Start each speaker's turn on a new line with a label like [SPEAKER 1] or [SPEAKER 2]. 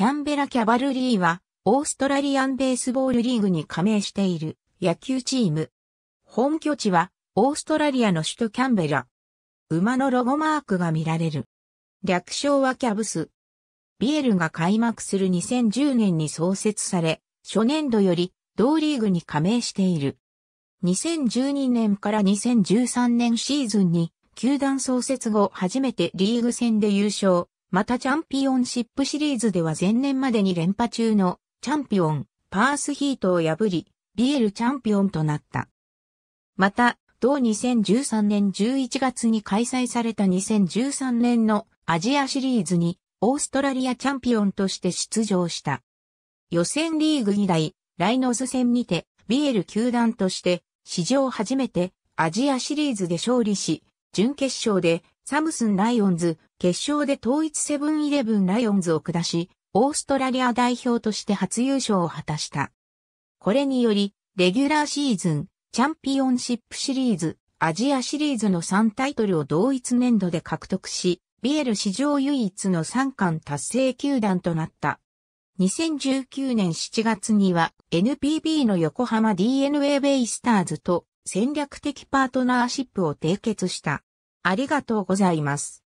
[SPEAKER 1] キャンベラキャバルリーは、
[SPEAKER 2] オーストラリアンベースボールリーグに加盟している野球チーム。本拠地は、オーストラリアの首都キャンベラ。馬のロゴマークが見られる。略称はキャブス。ビエルが開幕する2010年に創設され、初年度より同リーグに加盟している。2012年から2013年シーズンに、球団創設後初めてリーグ戦で優勝。またチャンピオンシップシリーズでは前年までに連覇中のチャンピオン、パースヒートを破り、ビエルチャンピオンとなった。また、同2013年11月に開催された2013年のアジアシリーズにオーストラリアチャンピオンとして出場した。予選リーグ以来、ライノズ戦にてビエル球団として史上初めてアジアシリーズで勝利し、準決勝でサムスンライオンズ、決勝で統一セブンイレブンライオンズを下し、オーストラリア代表として初優勝を果たした。これにより、レギュラーシーズン、チャンピオンシップシリーズ、アジアシリーズの3タイトルを同一年度で獲得し、ビエル史上唯一の3冠達成球団となった。2019年7月には NPB の横浜 DNA ベイスターズと戦略的パートナーシップを締結した。ありがとうございます。